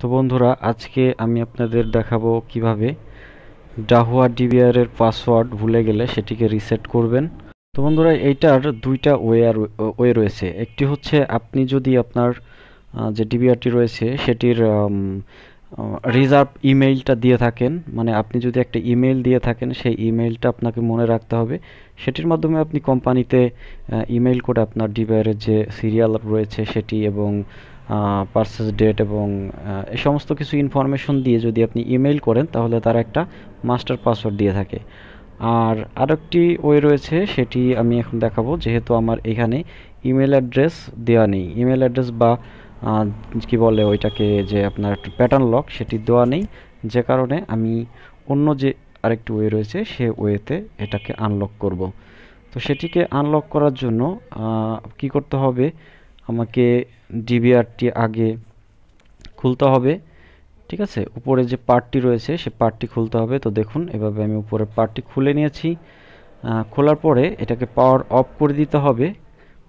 তো বন্ধুরা আজকে আমি আপনাদের দেখাবো কিভাবে ডাহুয়া ডিবিআরের পাসওয়ার্ড ভুলে গেলে সেটিকে রিসেট করবেন তো বন্ধুরা এইটার দুইটা ওয়ে আর ওয়ে রয়েছে একটি হচ্ছে আপনি যদি আপনার যে ডিবিআরটি রয়েছে সেটির রিজার্ভ ইমেইলটা দিয়ে থাকেন মানে আপনি যদি একটা ইমেইল দিয়ে থাকেন সেই ইমেইলটা আপনাকে মনে রাখতে হবে সেটির মাধ্যমে আপনি কোম্পানিতে ইমেইল করে আপনার ডিবায়ারের যে সিরিয়াল রয়েছে সেটি এবং পার্সেস ডেট এবং এ সমস্ত কিছু ইনফরমেশন দিয়ে যদি আপনি ইমেইল করেন তাহলে তার একটা মাস্টার পাসওয়ার্ড দিয়ে থাকে আর আরেকটি ওয়ে রয়েছে সেটি আমি এখন দেখাবো যেহেতু আমার এখানে ইমেল অ্যাড্রেস দেওয়া নেই ইমেল অ্যাড্রেস বা কি বলে ওইটাকে যে আপনার একটা প্যাটার্ন লক সেটি দেওয়া নেই যে কারণে আমি অন্য যে আরেকটি ওয়ে রয়েছে সে ওয়েতে এটাকে আনলক করব তো সেটিকে আনলক করার জন্য কি করতে হবে আমাকে ডিবিআরটি আগে খুলতে হবে ঠিক আছে উপরে যে পার্টটি রয়েছে সে পার্টটি খুলতে হবে তো দেখুন এভাবে আমি উপরে পার্টটি খুলে নিয়েছি খোলার পরে এটাকে পাওয়ার অফ করে দিতে হবে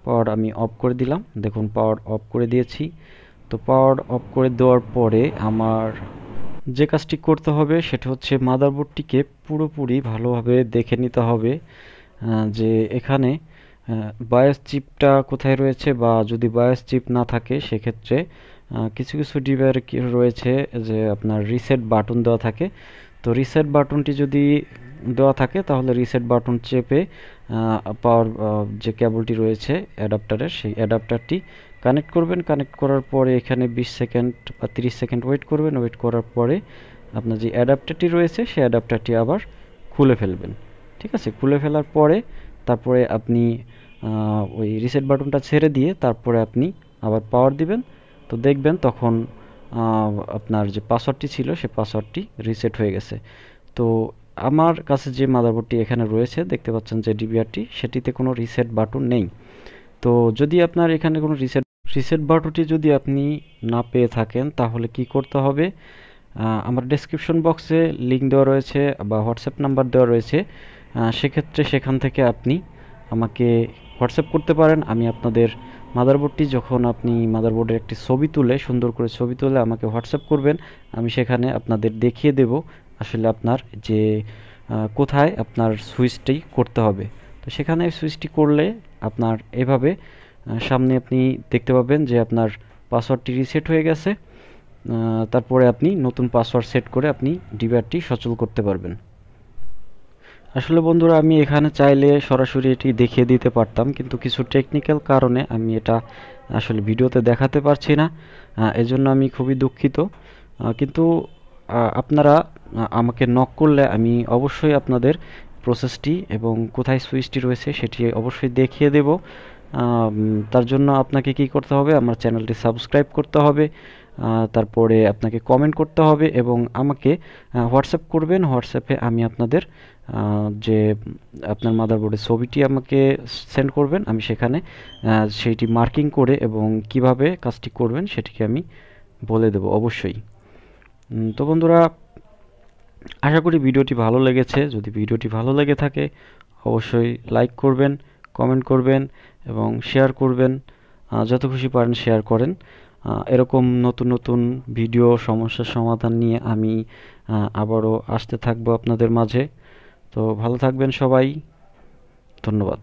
পাওয়ার আমি অফ করে দিলাম দেখুন পাওয়ার অফ করে দিয়েছি তো পাওয়ার অফ করে দেওয়ার পরে আমার যে কাজটি করতে হবে সেটা হচ্ছে মাদারবোর্ডটিকে পুরোপুরি ভালোভাবে দেখে নিতে হবে যে এখানে বায়াস চিপটা কোথায় রয়েছে বা যদি বায়াস চিপ না থাকে সেক্ষেত্রে কিছু কিছু কি রয়েছে যে আপনার রিসেট বাটন দেওয়া থাকে তো রিসেট বাটনটি যদি দেওয়া থাকে তাহলে রিসেট বাটন চেপে পাওয়ার যে কেবলটি রয়েছে অ্যাডাপ্টারের সেই অ্যাডাপ্টারটি কানেক্ট করবেন কানেক্ট করার পরে এখানে বিশ সেকেন্ড বা তিরিশ সেকেন্ড ওয়েট করবেন ওয়েট করার পরে আপনার যে অ্যাডাপ্টারটি রয়েছে সেই অ্যাডাপ্টারটি আবার খুলে ফেলবেন ঠিক আছে খুলে ফেলার পরে তারপরে আপনি ওই রিসেট বাটনটা ছেড়ে দিয়ে তারপরে আপনি আবার পাওয়ার দিবেন তো দেখবেন তখন আপনার যে পাসওয়ার্ডটি ছিল সে পাসওয়ার্ডটি রিসেট হয়ে গেছে তো আমার কাছে যে মাদারবোর্ডটি এখানে রয়েছে দেখতে পাচ্ছেন যে ডিবিআরটি সেটিতে কোনো রিসেট বাটন নেই তো যদি আপনার এখানে কোনো রিসেট রিসেট বাটনটি যদি আপনি না পেয়ে থাকেন তাহলে কি করতে হবে আমার ডেসক্রিপশন বক্সে লিঙ্ক দেওয়া রয়েছে বা হোয়াটসঅ্যাপ নাম্বার দেওয়া রয়েছে সেক্ষেত্রে সেখান থেকে আপনি আমাকে হোয়াটসঅ্যাপ করতে পারেন আমি আপনাদের মাদারবোর্ডটি যখন আপনি মাদারবোর্ডের একটি ছবি তুলে সুন্দর করে ছবি তুলে আমাকে হোয়াটসঅ্যাপ করবেন আমি সেখানে আপনাদের দেখিয়ে দেব আসলে আপনার যে কোথায় আপনার সুইচটি করতে হবে তো সেখানে সুইচটি করলে আপনার এভাবে সামনে আপনি দেখতে পাবেন যে আপনার পাসওয়ার্ডটি রিসেট হয়ে গেছে তারপরে আপনি নতুন পাসওয়ার্ড সেট করে আপনি ডিভারটি সচল করতে পারবেন আসলে বন্ধুরা আমি এখানে চাইলে সরাসরি এটি দেখিয়ে দিতে পারতাম কিন্তু কিছু টেকনিক্যাল কারণে আমি এটা আসলে ভিডিওতে দেখাতে পারছি না এজন্য আমি খুবই দুঃখিত কিন্তু আপনারা আমাকে নক করলে আমি অবশ্যই আপনাদের প্রসেসটি এবং কোথায় সুইচটি রয়েছে সেটি অবশ্যই দেখিয়ে দেব তার জন্য আপনাকে কি করতে হবে আমার চ্যানেলটি সাবস্ক্রাইব করতে হবে তারপরে আপনাকে কমেন্ট করতে হবে এবং আমাকে হোয়াটসঅ্যাপ করবেন হোয়াটসঅ্যাপে আমি আপনাদের যে আপনার মাদারবোর্ডের ছবিটি আমাকে সেন্ড করবেন আমি সেখানে সেইটি মার্কিং করে এবং কিভাবে কাজটি করবেন সেটিকে আমি বলে দেব অবশ্যই তো বন্ধুরা আশা করি ভিডিওটি ভালো লেগেছে যদি ভিডিওটি ভালো লেগে থাকে অবশ্যই লাইক করবেন কমেন্ট করবেন এবং শেয়ার করবেন যত খুশি পারেন শেয়ার করেন এরকম নতুন নতুন ভিডিও সমস্যার সমাধান নিয়ে আমি আবারও আসতে থাকবো আপনাদের মাঝে তো ভালো থাকবেন সবাই ধন্যবাদ